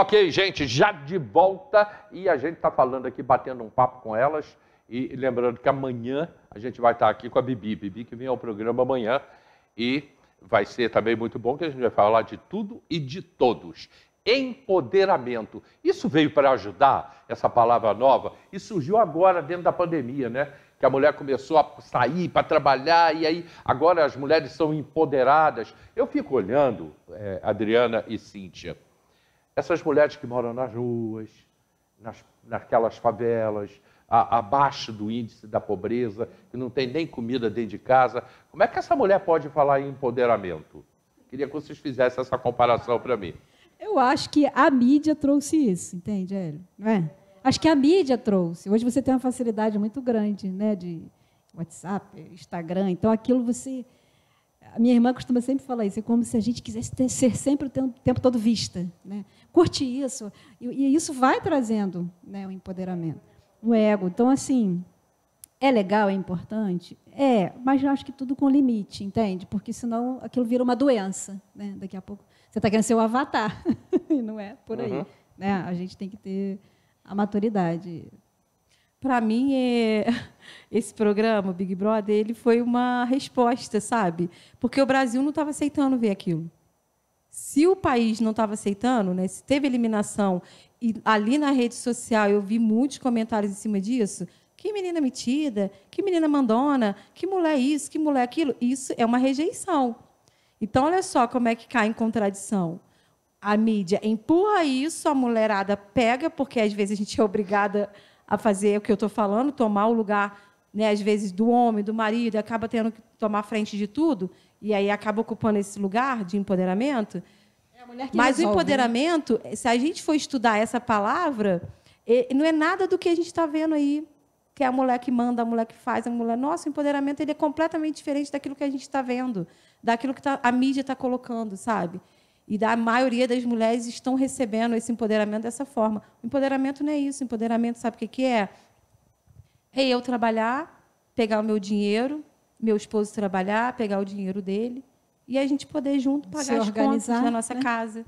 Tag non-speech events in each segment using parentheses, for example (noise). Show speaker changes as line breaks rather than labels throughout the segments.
Ok, gente, já de volta e a gente está falando aqui, batendo um papo com elas. E lembrando que amanhã a gente vai estar tá aqui com a Bibi. Bibi que vem ao programa amanhã e vai ser também muito bom que a gente vai falar de tudo e de todos. Empoderamento. Isso veio para ajudar, essa palavra nova, e surgiu agora dentro da pandemia, né? Que a mulher começou a sair para trabalhar e aí agora as mulheres são empoderadas. Eu fico olhando, é, Adriana e Cíntia essas mulheres que moram nas ruas, nas, naquelas favelas, a, abaixo do índice da pobreza, que não tem nem comida dentro de casa. Como é que essa mulher pode falar em empoderamento? Queria que vocês fizessem essa comparação para mim.
Eu acho que a mídia trouxe isso, entende, Hélio? É. Acho que a mídia trouxe. Hoje você tem uma facilidade muito grande, né, de WhatsApp, Instagram. Então aquilo você a minha irmã costuma sempre falar isso, é como se a gente quisesse ter, ser sempre o tempo, tempo todo vista. Né? Curte isso. E, e, isso vai trazendo né, o empoderamento, o ego. Então, assim, é legal, é importante? É, mas eu acho que tudo com limite, entende? Porque senão aquilo vira uma doença. Né? Daqui a pouco você está querendo ser o avatar, (laughs) e não é por aí. Uhum. Né? A gente tem que ter a maturidade
para mim é (laughs) esse programa Big Brother, ele foi uma resposta, sabe? Porque o Brasil não estava aceitando ver aquilo. Se o país não estava aceitando, né, se teve eliminação e ali na rede social eu vi muitos comentários em cima disso, que menina metida, que menina mandona, que mulher isso, que mulher aquilo, isso é uma rejeição. Então olha só como é que cai em contradição a mídia empurra isso, a mulherada pega, porque às vezes a gente é obrigada a fazer o que eu estou falando, tomar o lugar, né, às vezes, do homem, do marido, acaba tendo que tomar frente de tudo, e aí acaba ocupando esse lugar de empoderamento.
É Mas resolve, o né? empoderamento,
né? se a gente for estudar essa palavra, não é nada do que a gente está vendo aí, que é a mulher que manda, a mulher que faz, a mulher. o empoderamento ele é completamente diferente daquilo que a gente está vendo, daquilo que tá, a mídia está colocando, sabe? E da maioria das mulheres estão recebendo esse empoderamento dessa forma. O empoderamento não é isso. O empoderamento sabe o que, que é? É eu trabalhar, pegar o meu dinheiro, meu esposo trabalhar, pegar o dinheiro dele e a gente poder junto pagar Se as organizar, contas da nossa né? casa. É.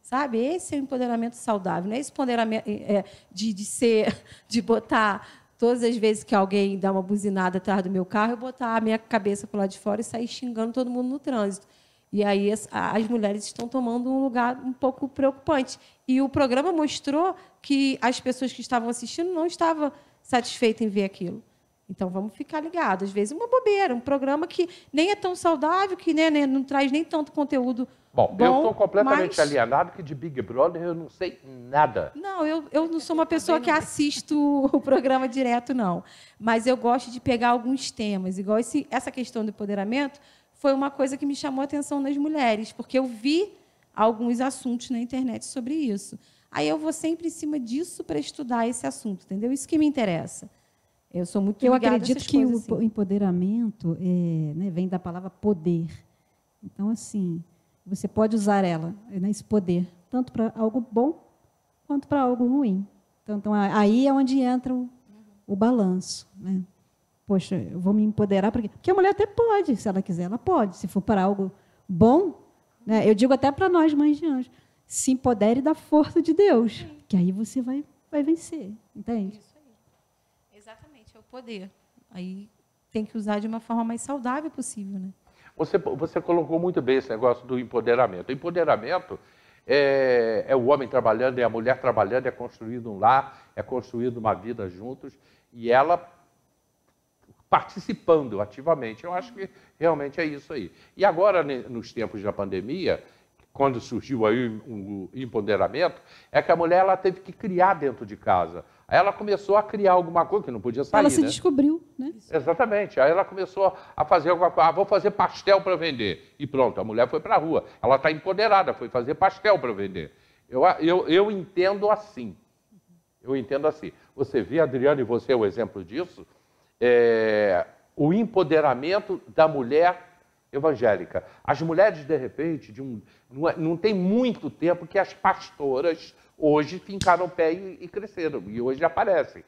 Sabe? Esse é o empoderamento saudável, não é esse empoderamento é, é de, de ser, (laughs) de botar todas as vezes que alguém dá uma buzinada atrás do meu carro, eu botar a minha cabeça para lá de fora e sair xingando todo mundo no trânsito. E aí as, as mulheres estão tomando um lugar um pouco preocupante. E o programa mostrou que as pessoas que estavam assistindo não estavam satisfeitas em ver aquilo. Então vamos ficar ligados. Às vezes uma bobeira, um programa que nem é tão saudável, que nem né, né, não traz nem tanto conteúdo. Bom, bom eu estou completamente mas... alienado
que de Big Brother eu não sei nada.
Não, eu, eu não sou uma pessoa que assisto o programa direto, não. Mas eu gosto de pegar alguns temas. Igual esse, essa questão do empoderamento foi uma coisa que me chamou a atenção nas mulheres, porque eu vi alguns assuntos na internet sobre isso. Aí eu vou sempre em cima disso para estudar esse assunto, entendeu? Isso que me interessa. Eu sou muito Eu acredito que o assim.
empoderamento é, né, vem da palavra poder. Então, assim, você pode usar ela, né, esse poder, tanto para algo bom quanto para algo ruim. Então, então, aí é onde entra o, o balanço. Né? poxa, eu vou me empoderar. Porque, porque a mulher até pode, se ela quiser, ela pode. Se for para algo bom, né? eu digo até para nós, mães de anjos, se empodere da força de Deus, que aí você vai,
vai vencer, entende? Isso aí. Exatamente, é o poder. Aí tem que usar de uma forma mais saudável possível, né?
Você, você colocou muito bem esse negócio do empoderamento. O empoderamento é, é o homem trabalhando, é a mulher trabalhando, é construído um lar, é construído uma vida juntos, e ela participando ativamente. Eu acho que realmente é isso aí. E agora, nos tempos da pandemia, quando surgiu aí o empoderamento, é que a mulher ela teve que criar dentro de casa. Aí ela começou a criar alguma coisa que não podia sair. Ela se né? descobriu, né? Exatamente. Aí ela começou a fazer alguma coisa. Ah, vou fazer pastel para vender. E pronto, a mulher foi para a rua. Ela está empoderada, foi fazer pastel para vender. Eu, eu, eu entendo assim. Eu entendo assim. Você vê, Adriano, e você é o exemplo disso, é, o empoderamento da mulher evangélica. As mulheres, de repente, de um, não, é, não, tem muito tempo que as pastoras hoje fincaram o pé e, e, cresceram, e hoje aparecem.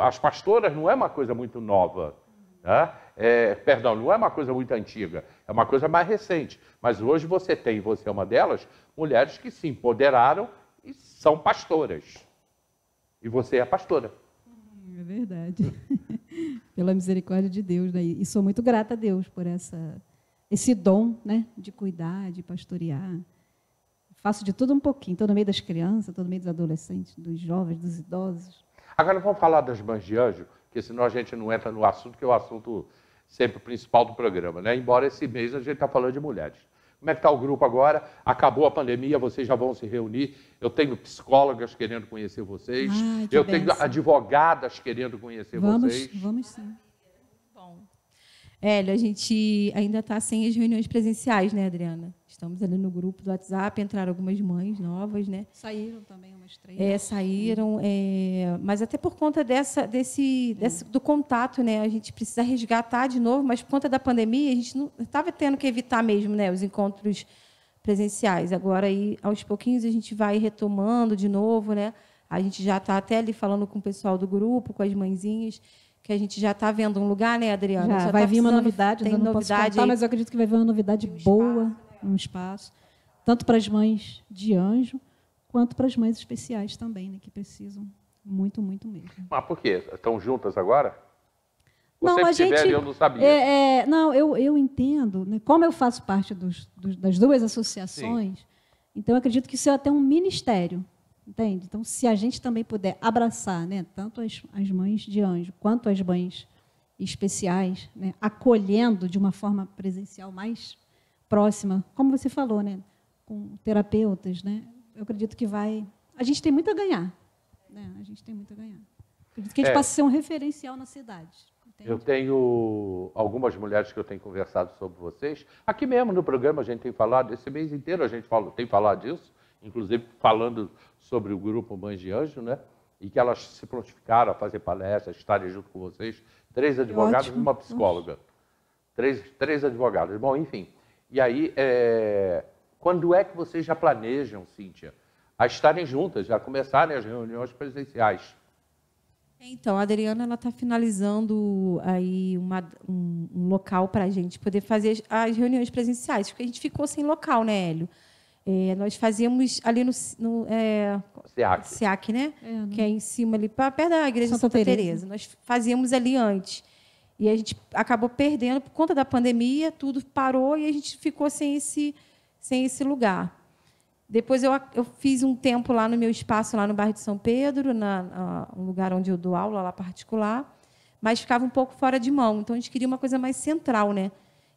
As pastoras não é uma coisa muito nova, tá? é, perdão, não é uma coisa muito antiga, é uma coisa mais recente. Mas hoje você tem, você é uma delas, mulheres que se empoderaram e são pastoras. E você é pastora.
É verdade. (laughs) Pela misericórdia de Deus. Né? E sou muito grata a Deus por essa, esse dom né? de cuidar, de pastorear. Faço de tudo um pouquinho. Estou no meio das crianças, estou no meio dos adolescentes, dos jovens, dos idosos.
Agora vamos falar das mães de anjo, porque senão a gente não entra no assunto, que é o assunto sempre principal do programa. Né? Embora esse mês a gente está falando de mulheres. Como é que está o grupo agora? Acabou a pandemia, vocês já vão se reunir. Eu tenho psicólogas querendo conhecer vocês. eu benção. tenho advogadas querendo conhecer vamos, vocês.
Vamos sim. Bom. Hélio, a gente ainda está sem as reuniões presenciais, né, Adriana? Estamos ali no grupo do WhatsApp, entraram algumas mães novas, né?
Saíram também umas três. É, saíram,
é, mas até por conta dessa, desse, desse, do contato, né? A gente precisa resgatar de novo, mas por conta da pandemia, a gente não estava tendo que evitar mesmo, né? Os encontros presenciais. Agora, aí, aos pouquinhos, a gente vai retomando de novo, né? A gente já está até ali falando com o pessoal do grupo, com as mãezinhas, que a gente já está vendo um lugar, né, Adriana? Já, já vai tá vir uma novidade, tem não novidade posso contar, mas eu acredito
que vai vir uma novidade um boa um espaço, tanto para as mães de anjo, quanto para as mães especiais também, né, que precisam muito, muito mesmo.
Ah, por quê? Estão juntas agora?
Você não, a gente. Tiver, eu não sabia. É, é, não, eu, eu entendo. Né, como eu faço parte dos, dos, das duas associações, Sim. então eu acredito que isso é até um ministério. Entende? Então, se a gente também puder abraçar né, tanto as, as mães de anjo quanto as mães especiais, né, acolhendo de uma forma presencial mais próxima, como você falou, né, com terapeutas, né, eu acredito que vai. A gente tem muito a ganhar, né? A gente tem muito a ganhar. Acredito que a gente é. passa a ser um referencial na cidade.
Entende? Eu tenho algumas mulheres que eu tenho conversado sobre vocês. Aqui mesmo no programa a gente tem falado, esse mês inteiro a gente fala, tem falado disso, inclusive falando sobre o grupo Mães de Anjo, né? E que elas se prontificaram a fazer palestras, estarem junto com vocês. Três advogados e uma psicóloga. Três, três advogados. Bom, enfim. E aí, é... quando é que vocês já planejam, Cíntia, a estarem juntas, já começarem as reuniões presenciais?
Então, a Adriana está finalizando aí uma, um, um, local para a gente poder fazer as, reuniões presenciais, porque a gente ficou sem local, né, Hélio? É, nós fazíamos ali no, no é, SEAC. SEAC, né? É, que é né? em cima ali, perto da igreja Santa, Santa Teresa. Nós fazíamos ali antes. E a gente acabou perdendo por conta da pandemia, tudo parou e a gente ficou sem esse, sem esse lugar. Depois eu, eu fiz um tempo lá no meu espaço, lá no bairro de São Pedro, na, na, um lugar onde eu dou aula lá particular, mas ficava um pouco fora de mão. Então a gente queria uma coisa mais central, né?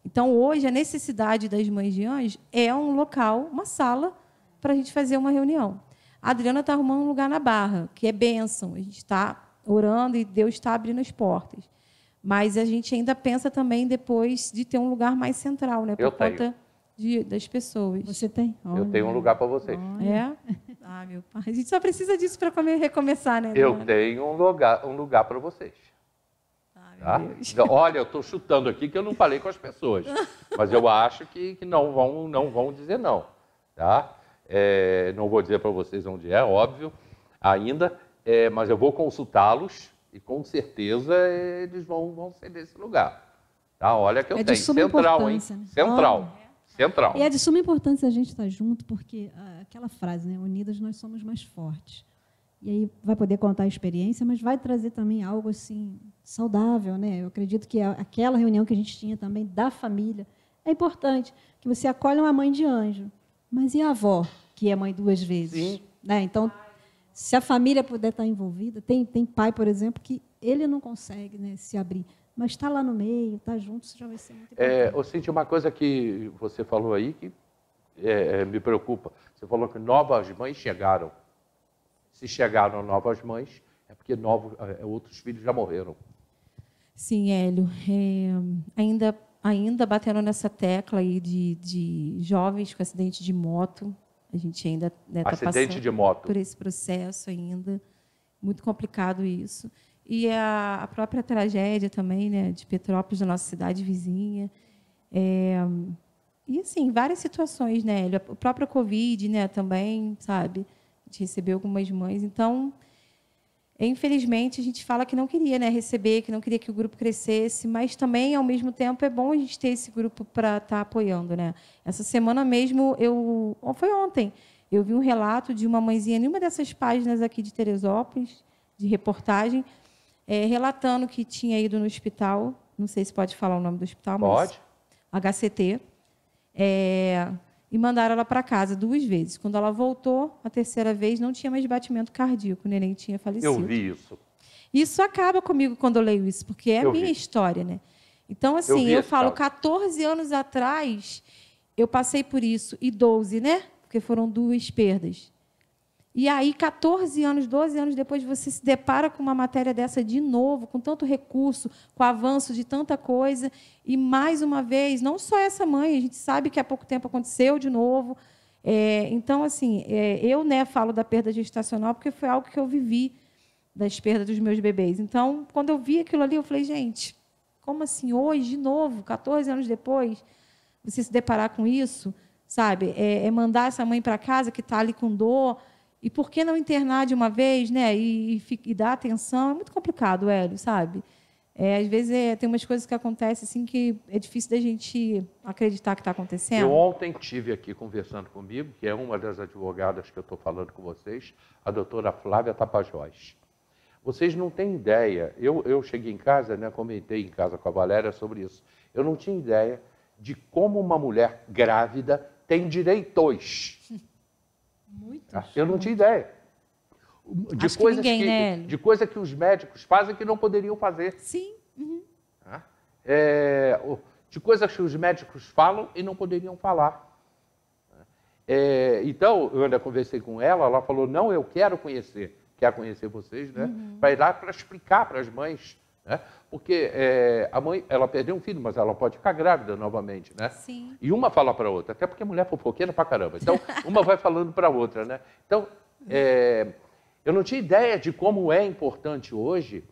Então hoje a necessidade das mães de anjos é um local, uma sala para a gente fazer uma reunião. A Adriana está arrumando um lugar na Barra, que é bênção. A gente está orando e Deus está abrindo as portas. Mas a gente ainda pensa também depois de ter um lugar mais central, né? Por eu conta de, das pessoas. Você tem? Olha. Eu tenho um
lugar para vocês.
Olha. É? (laughs) Ah, meu pai. A gente só precisa disso para recomeçar, né? Eu
tenho um lugar, um lugar para vocês. Ah, tá? Então, olha, eu estou chutando aqui que eu não falei com as pessoas, mas eu acho que, que não, vão, não vão dizer não. Tá? É, não vou dizer para vocês onde é, óbvio, ainda, é, mas eu vou consultá-los e com certeza eles vão, vão ceder esse lugar. Tá? Olha que eu é tenho. Central, hein? Né? Central. Ah. Central. E é de
suma importância a gente estar junto, porque ah, aquela frase, né? Unidas nós somos mais fortes. E aí vai poder contar a experiência, mas vai trazer também algo assim saudável, né? Eu acredito que aquela reunião que a gente tinha também da família é importante, que você acolhe uma mãe de anjo, mas e a avó, que é mãe duas vezes, Sim. né? Então se a família puder estar envolvida, tem, tem pai, por exemplo, que ele não consegue né, se abrir, mas está lá no meio, está junto, isso já vai ser muito é,
importante. É, eu senti uma coisa que você falou aí que é, é, me preocupa. Você falou que novas mães chegaram. Se chegaram novas mães, é porque novos, é, é, outros filhos já morreram.
Sim, Hélio. É, ainda, ainda bateram nessa tecla aí de, de jovens com acidente de moto, a gente ainda está né, tá passando de moto. por esse processo ainda. Muito complicado isso. E a, a própria tragédia também, né, de Petrópolis, da nossa cidade vizinha. É, e, assim, várias situações, né? O próprio Covid, né, também, sabe? A gente recebeu algumas mães. Então, Infelizmente, a gente fala que não queria né, receber, que não queria que o grupo crescesse, mas também, ao mesmo tempo, é bom a gente ter esse grupo para estar tá apoiando. Né? Essa semana mesmo, eu foi ontem, eu vi um relato de uma mãezinha em uma dessas páginas aqui de Teresópolis, de reportagem, é, relatando que tinha ido no hospital, não sei se pode falar o nome do hospital, pode. mas... Pode. HCT. É, e mandaram ela para casa duas vezes. Quando ela voltou, a terceira vez, não tinha mais batimento cardíaco, o neném tinha falecido. Eu vi isso. Isso acaba comigo quando eu leio isso, porque é a minha vi. história, né? Então, assim, eu, eu falo, história. 14 anos atrás, eu passei por isso, e 12, né? Porque foram duas perdas. E aí, 14 anos, 12 anos depois, você se depara com uma matéria dessa de novo, com tanto recurso, com avanço de tanta coisa. E, mais uma vez, não só essa mãe, a gente sabe que há pouco tempo aconteceu de novo. É, então, assim, é, eu né, falo da perda gestacional porque foi algo que eu vivi das perdas dos meus bebês. Então, quando eu vi aquilo ali, eu falei, gente, como assim hoje, de novo, 14 anos depois, você se deparar com isso, sabe? É, é mandar essa mãe para casa que está ali com dor e por que não internar de uma vez, né? E, e, e dar atenção? É muito complicado, Hélio, sabe? É, às vezes é, tem umas coisas que acontecem assim que é difícil da gente acreditar que está acontecendo. Eu
ontem tive aqui conversando comigo, que é uma das advogadas que eu estou falando com vocês, a doutora Flávia Tapajós. Vocês não têm ideia, eu, eu cheguei em casa, né, comentei em casa com a Valéria sobre isso, eu não tinha ideia de como uma mulher grávida tem direitos. (laughs) Muito tá? Eu não tinha ideia. De Acho coisas que, ninguém, que né? de coisa que os médicos fazem que não poderiam fazer. Sim. Uhum. Tá? É, de coisas que os médicos falam e não poderiam falar. É, então, eu ainda conversei com ela, ela falou, não, eu quero conhecer, quer conhecer vocês, né? Uhum. Para ir lá para explicar para as mães né? Porque é, a mãe, ela perdeu um filho, mas ela pode ficar grávida novamente, né? Sim. E uma fala para outra, até porque mulher é fofoqueira para caramba. Então, (laughs) uma vai falando para outra, né? Então, é, eu não tinha ideia de como é importante hoje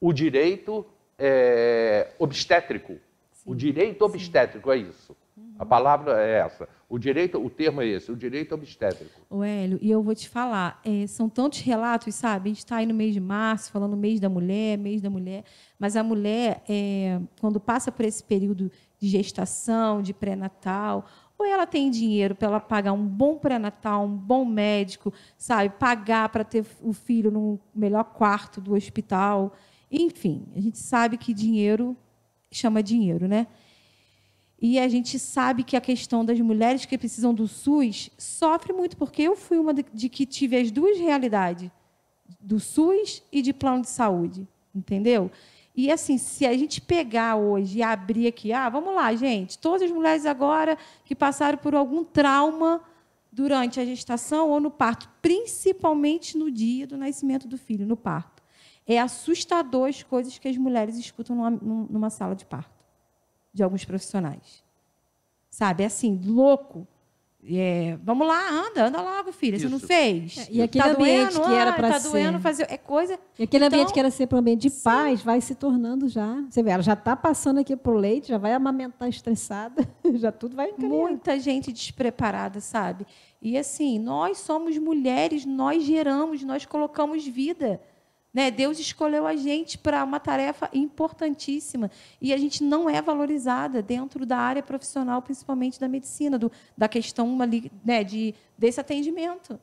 o direito é, obstétrico. Sim. O direito obstétrico, Sim. é isso. Uhum. A palavra é essa. O direito, o termo é esse, o direito é obstétrico.
O Hélio, e eu vou te falar, é, são tantos relatos, sabe? A gente está aí no mês de março, falando mês da mulher, mês da mulher, mas a mulher, é, quando passa por esse período de gestação, de pré-natal, ou ela tem dinheiro para ela pagar um bom pré-natal, um bom médico, sabe? Pagar para ter o filho no melhor quarto do hospital. Enfim, a gente sabe que dinheiro chama dinheiro, né? E a gente sabe que a questão das mulheres que precisam do SUS sofre muito, porque eu fui uma de, de que tive as duas realidades, do SUS e de plano de saúde, entendeu? E assim, se a gente pegar hoje e abrir aqui, ah, vamos lá, gente, todas as mulheres agora que passaram por algum trauma durante a gestação ou no parto, principalmente no dia do nascimento do filho, no parto. É assustador as coisas que as mulheres escutam numa, numa sala de parto de alguns profissionais. Sabe, é assim, louco. É, vamos lá, anda, anda logo, filha. Isso. Você não fez. É, e aquele tá ambiente doendo, que era ah, para tá ser. doendo, fazer é coisa.
E aquele então, ambiente que era ser para um ambiente de sim. paz vai se tornando já. Você vê, ela já está passando
aqui pro leite, já vai amamentar estressada, (laughs) já tudo vai encaminhando. Muita gente despreparada, sabe? E assim, nós somos mulheres, nós geramos, nós colocamos vida. Né? Deus escolheu a gente para uma tarefa importantíssima e a gente não é valorizada dentro da área profissional, principalmente da medicina, do, da questão ali, né, de, desse atendimento.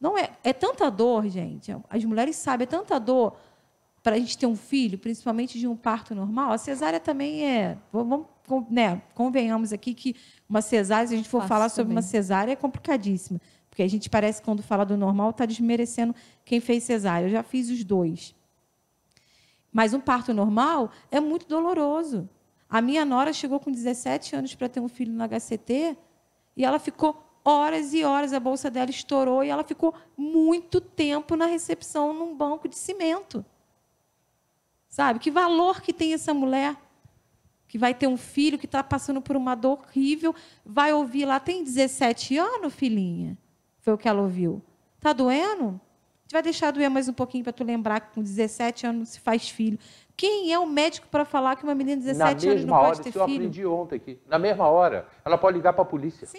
Não é, é tanta dor, gente. As mulheres sabem, é tanta dor para a gente ter um filho, principalmente de um parto normal. A cesárea também é. Vamos, né, convenhamos aqui que uma cesárea, se a gente for Fácil falar sobre uma cesárea, é complicadíssima. Porque a gente parece, quando fala do normal, está desmerecendo quem fez cesárea. Eu já fiz os dois. Mas um parto normal é muito doloroso. A minha nora chegou com 17 anos para ter um filho no HCT e ela ficou horas e horas, a bolsa dela estourou e ela ficou muito tempo na recepção num banco de cimento. Sabe? Que valor que tem essa mulher que vai ter um filho que está passando por uma dor horrível, vai ouvir lá, tem 17 anos, filhinha? Foi o que ela ouviu. Tá doendo? A gente vai deixar doer mais um pouquinho para tu lembrar que com 17 anos se faz filho. Quem é o médico para falar que uma menina de 17 anos não hora, pode ter filho? Na mesma hora, eu aprendi
ontem aqui. Na mesma hora, ela pode ligar para a polícia. Sim.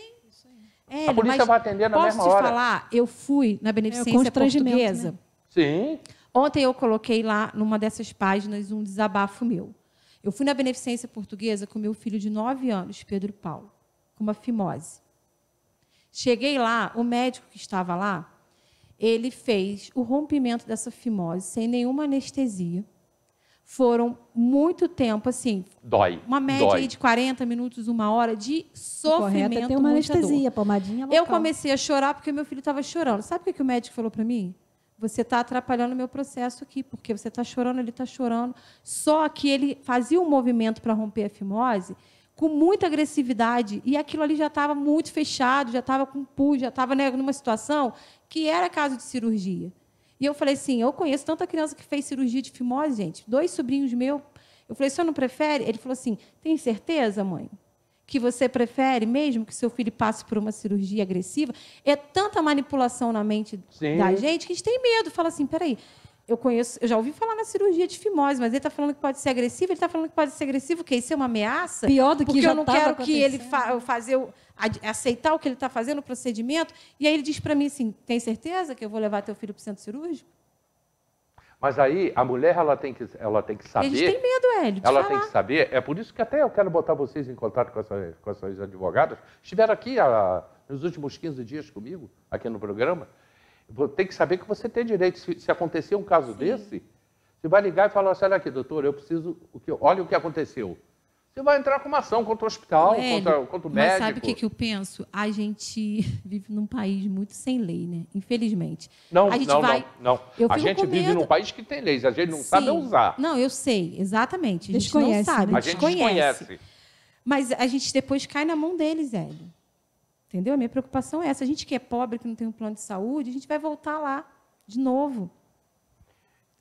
É, a polícia vai atender na mesma hora. Posso te falar? Eu fui na beneficência é, portuguesa. Né? Sim. Ontem eu coloquei lá numa dessas páginas um desabafo meu. Eu fui na beneficência portuguesa com meu filho de 9 anos, Pedro Paulo, com uma fimose. Cheguei lá, o médico que estava lá, ele fez o rompimento dessa fimose sem nenhuma anestesia. Foram muito tempo, assim.
Dói. Uma média dói. de
40 minutos, uma hora de é sofrimento. É tem uma anestesia, dor. pomadinha
local. Eu comecei
a chorar porque meu filho estava chorando. Sabe o que o médico falou para mim? Você está atrapalhando o meu processo aqui, porque você está chorando, ele está chorando. Só que ele fazia um movimento para romper a fimose com muita agressividade e aquilo ali já estava muito fechado, já estava com pus, já estava né, numa situação que era caso de cirurgia. E eu falei assim, eu conheço tanta criança que fez cirurgia de fimose, gente, dois sobrinhos meus. Eu falei, o senhor não prefere? Ele falou assim, tem certeza, mãe? Que você prefere mesmo que seu filho passe por uma cirurgia agressiva? É tanta manipulação na mente Sim. da gente que a gente tem medo. Fala assim, peraí, eu conheço, eu já ouvi falar na cirurgia de fimose, mas ele está falando que pode ser agressivo, ele está falando que pode ser agressivo, que isso é uma ameaça. Pior do que porque já eu não quero que ele fa fazer, aceitar o que ele está fazendo, o procedimento. E aí ele diz para mim assim: tem certeza que eu vou levar teu filho para o centro cirúrgico?
Mas aí a mulher ela tem que, ela tem que saber. Eles têm
medo, Hélio, Ela falar. tem
que saber. É por isso que até eu quero botar vocês em contato com essas, com essas advogadas. Estiveram aqui a, ah, nos últimos 15 dias comigo, aqui no programa tem que saber que você tem direito. Se, se acontecer um caso Sim. desse, você vai ligar e falar assim, olha aqui, doutor, eu preciso. O que, olha o que aconteceu. Você vai entrar com uma ação contra o hospital, contra, contra o médico. Mas sabe o que, que
eu penso? A gente (laughs) vive num país muito sem lei, né? Infelizmente. Não, a gente não, vai... não, não. a gente vive num país que tem leis, a gente não Sim. sabe usar. Não, eu sei, exatamente. A gente não sabe, né? a gente desconhece. Mas a gente depois cai na mão deles, Hélio. Entendeu? A minha preocupação é essa. A gente que é pobre, que não tem um plano de saúde, a gente vai voltar lá de novo.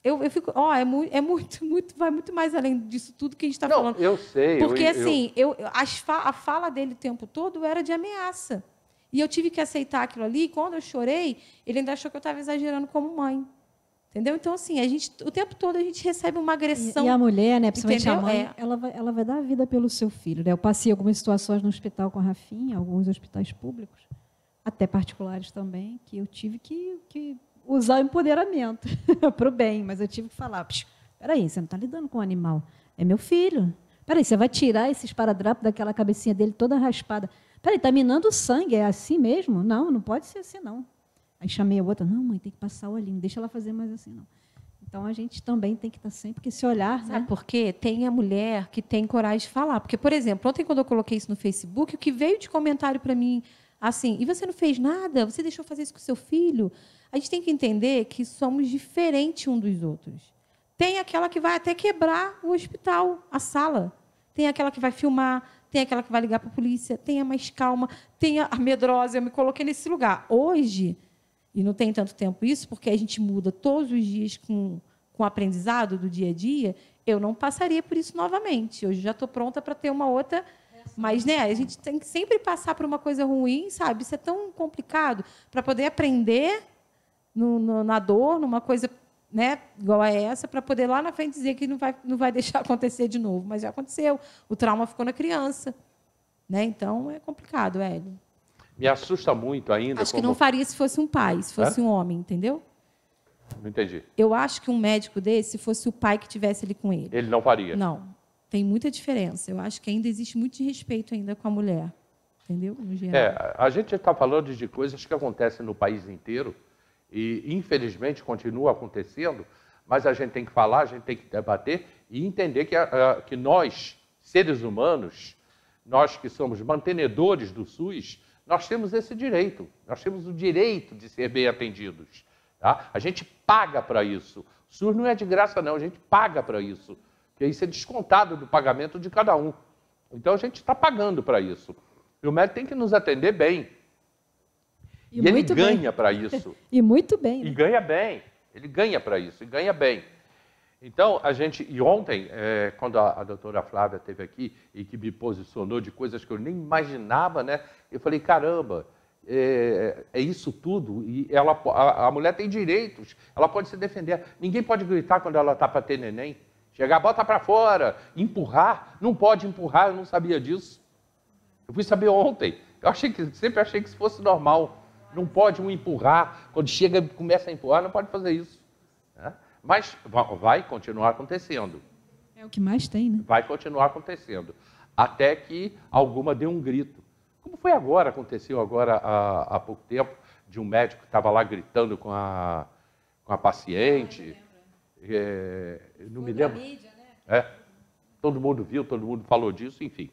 Eu, eu fico, ó, é, mu é muito, (laughs) muito, vai muito mais além disso tudo que a gente está falando. Eu sei. Porque eu, assim, eu, fa a fala dele o tempo todo era de ameaça. E eu tive que aceitar aquilo ali. E quando eu chorei, ele ainda achou que eu estava exagerando como mãe. Entendeu? Então, assim, a gente, o tempo todo a gente recebe uma agressão. E, e a mulher, né, principalmente entendeu? a mãe, é. ela, vai, ela vai
dar a vida pelo seu filho. Né? Eu passei algumas situações no hospital com a Rafinha, alguns hospitais públicos, até particulares também, que eu tive que, que usar o empoderamento (laughs) para o bem, mas eu tive que falar, peraí, você não está lidando com o um animal, é meu filho. Peraí, você vai tirar esse esparadrapo daquela cabecinha dele toda raspada. Peraí, está minando o sangue, é assim mesmo? Não, não pode ser assim, não. Aí chamei a outra, não, mãe, tem que passar o olhinho, deixa ela fazer mais assim, não.
Então a gente também tem que estar tá sempre que se olhar. Né? Sabe né? por quê? Tem a mulher que tem coragem de falar. Porque, por exemplo, ontem quando eu coloquei isso no Facebook, o que veio de comentário para mim assim, e você não fez nada? Você deixou fazer isso com seu filho? A gente tem que entender que somos diferentes um dos outros. Tem aquela que vai até quebrar o hospital, a sala. Tem aquela que vai filmar, tem aquela que vai ligar para a polícia, tem a mais calma, tem a medrosa. Eu me coloquei nesse lugar. Hoje, e não tem tanto tempo isso, porque a gente muda todos os dias com, com o aprendizado do dia a dia. Eu não passaria por isso novamente. Hoje já estou pronta para ter uma outra. Mas né, a gente tem que sempre passar por uma coisa ruim, sabe? Isso é tão complicado para poder aprender no, no, na dor, numa coisa né, igual a essa, para poder lá na frente dizer que não vai, não vai (laughs) deixar acontecer de novo. Mas já aconteceu. O trauma ficou na criança. Né? Então é complicado, Hélio
me assusta muito ainda. Acho como... que não faria
se fosse um pai, se fosse é? um homem, entendeu? Não entendi. Eu acho que um médico desse, se fosse o pai que tivesse ali com ele. Ele
não faria? Não.
Tem muita diferença. Eu acho que ainda existe muito de respeito ainda com a mulher. Entendeu? No geral. É,
a gente está falando de coisas que acontecem no país inteiro e, infelizmente, continua acontecendo, mas a gente tem que falar, a gente tem que debater e entender que, que nós, seres humanos, nós que somos mantenedores do SUS, nós temos esse direito, nós temos o direito de ser bem atendidos. Tá? A gente paga para isso. O SUS não é de graça, não, a gente paga para isso. Porque isso é descontado do pagamento de cada um. Então a gente está pagando para isso. E o médico tem que nos atender bem. E, e ele ganha para isso.
(laughs) e muito bem. Né?
E ganha bem. Ele ganha para isso, e ganha bem. Então, a gente, e ontem, é, quando a, a doutora Flávia esteve aqui e que me posicionou de coisas que eu nem imaginava, né? Eu falei, caramba, é, é, isso tudo e ela, a, a, mulher tem direitos, ela pode se defender. Ninguém pode gritar quando ela está para ter neném. Chegar, bota para fora, empurrar, não pode empurrar, eu não sabia disso. Eu fui saber ontem. Eu achei que sempre achei que isso fosse normal. Não pode um empurrar, quando chega começa a empurrar, não pode fazer isso. Mas vai continuar acontecendo.
É o que mais tem, né?
Vai continuar acontecendo. Até que alguma dê um grito. Como foi agora, aconteceu agora há, há pouco tempo, de um médico que estava lá gritando com a, com a paciente. Ah, não, é, não me lembro. Mídia, né? é. Todo mundo viu, todo mundo falou disso, enfim.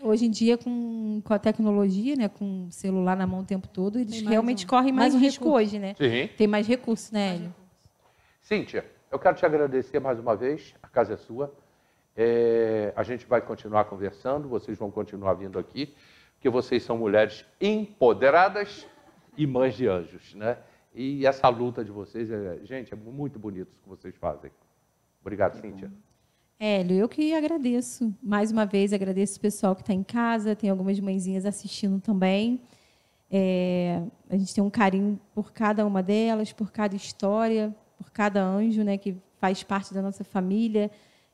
Hoje em dia, com, com a tecnologia, né, com o celular na mão o tempo todo, eles realmente um, correm mais, mais um risco, hoje, né? Sim. Tem mais recursos, né? Mais recurso.
Cíntia, eu quero te agradecer mais uma vez, a casa é sua. É, a gente vai continuar conversando, vocês vão continuar vindo aqui, porque vocês são mulheres empoderadas e mães de anjos, né? E essa luta de vocês, é, gente, é muito bonito o que vocês fazem. Obrigado, Cíntia.
Hélio, eu que agradeço. Mais uma vez, agradeço o pessoal que está em casa, tem algumas mãezinhas assistindo também. É, a gente tem um carinho por cada uma delas, por cada história, por cada anjo, né, que faz parte da nossa família.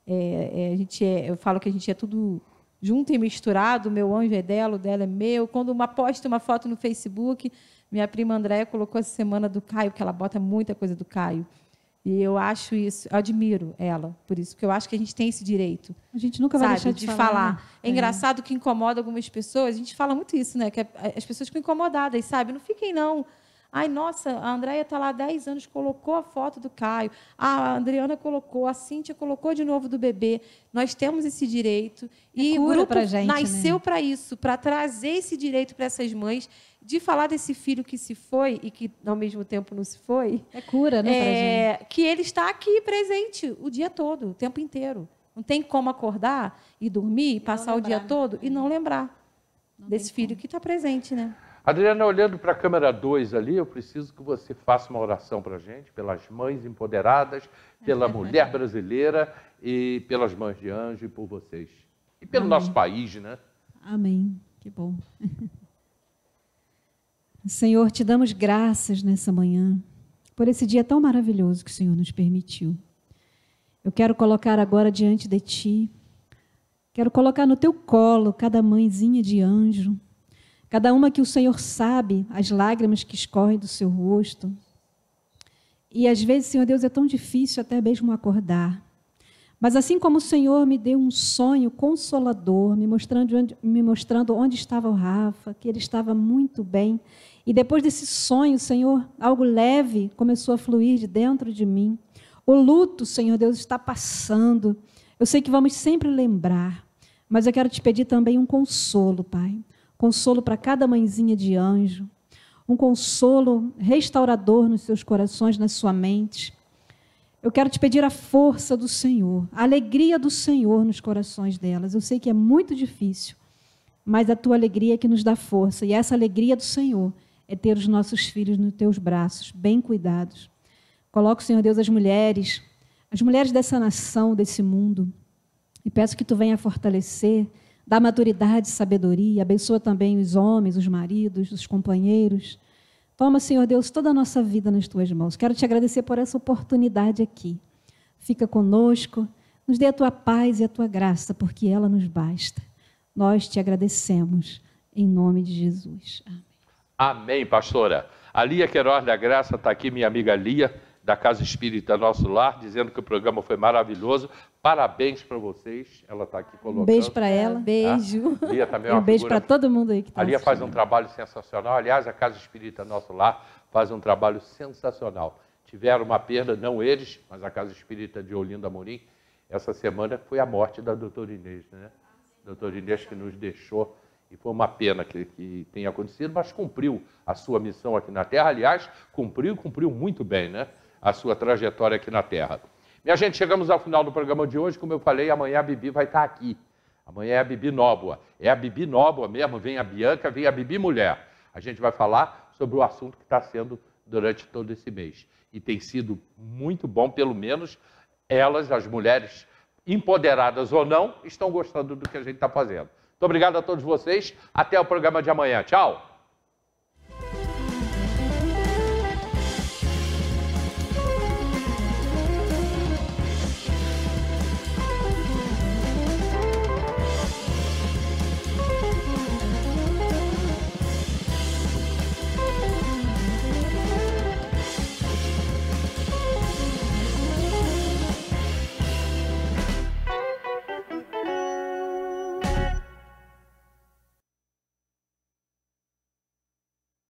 É, é, a gente é, eu falo que a gente é tudo junto e misturado. Meu anjo é dela, o dela é meu. Quando uma posta uma foto no Facebook, minha prima Andréia colocou essa semana do Caio, que ela bota muita coisa do Caio. E eu acho isso, eu admiro ela por isso, porque eu acho que a gente tem esse direito. A gente nunca vai deixar de, de falar. falar. Né? É, é engraçado que incomoda algumas pessoas, a gente fala muito isso, né? Que é, é, as pessoas ficam incomodadas, sabe? Não fiquem, não. Ai, nossa, a Andréia está lá há 10 anos, colocou a foto do Caio, a Adriana colocou, a Cíntia colocou de novo do bebê. Nós temos esse direito. É e o grupo gente, né? nasceu né? para isso, para trazer esse direito para essas mães de falar desse filho que se foi e que ao mesmo tempo não se foi. É cura, né? É, que ele está aqui presente o dia todo, o tempo inteiro. Não tem como acordar e dormir, e passar o dia né? todo e não lembrar não desse filho como. que está presente, né?
Adriana, olhando para a câmera 2 ali, eu preciso que você faça uma oração para a gente, pelas mães empoderadas, pela (laughs) mulher brasileira e pelas mães de anjo e por vocês. E pelo Amém. nosso país, né?
Amém. Que bom. (laughs) Senhor, te damos graças nessa manhã por esse dia tão maravilhoso que o Senhor nos permitiu. Eu quero colocar agora diante de ti, quero colocar no teu colo cada mãezinha de anjo Cada uma que o Senhor sabe as lágrimas que escorrem do seu rosto. E às vezes, Senhor Deus, é tão difícil até mesmo acordar. Mas assim como o Senhor me deu um sonho consolador, me mostrando, onde, me mostrando onde estava o Rafa, que ele estava muito bem, e depois desse sonho, Senhor, algo leve começou a fluir de dentro de mim. O luto, Senhor Deus, está passando. Eu sei que vamos sempre lembrar, mas eu quero te pedir também um consolo, Pai consolo para cada mãezinha de anjo, um consolo restaurador nos seus corações, na sua mente. Eu quero te pedir a força do Senhor, a alegria do Senhor nos corações delas. Eu sei que é muito difícil, mas a tua alegria é que nos dá força. E essa alegria do Senhor é ter os nossos filhos nos teus braços, bem cuidados. Coloca, Senhor Deus, as mulheres, as mulheres dessa nação, desse mundo, e peço que tu venha fortalecer dá maturidade e sabedoria, abençoa também os homens, os maridos, os companheiros. Toma, Senhor Deus, toda a nossa vida nas tuas mãos. Quero te agradecer por essa oportunidade aqui. Fica conosco, nos dê a tua paz e a tua graça, porque ela nos basta. Nós te agradecemos, em nome de Jesus. Amém.
Amém, pastora. A Lia Queiroz da Graça está aqui, minha amiga Lia da Casa Espírita Nosso Lar, dizendo que o programa foi maravilhoso. Parabéns para vocês. Ela está aqui colocando. Um beijo para ah, ela. Beijo. Tá? Lia também é um beijo para
todo mundo aí que está A Lia faz
um trabalho sensacional. Aliás, a Casa Espírita Nosso Lar faz um trabalho sensacional. Tiveram uma perda, não eles, mas a Casa Espírita de Olinda Morim, essa semana foi a morte da doutora Inês, né? Doutora Inês que nos deixou e foi uma pena que, que, tenha acontecido, mas cumpriu a sua missão aqui na Terra. Aliás, cumpriu, cumpriu muito bem, né? a sua trajetória aqui na Terra. Minha gente, chegamos ao final do programa de hoje. Como eu falei, amanhã a Bibi vai estar tá aqui. Amanhã é a Bibi Nóboa. É a Bibi Nóboa mesmo, vem a Bianca, vem a Bibi Mulher. A gente vai falar sobre o assunto que está sendo durante todo esse mês. E tem sido muito bom, pelo menos elas, as mulheres empoderadas ou não, estão gostando do que a gente está fazendo. Muito obrigado a todos vocês. Até o programa de amanhã. Tchau!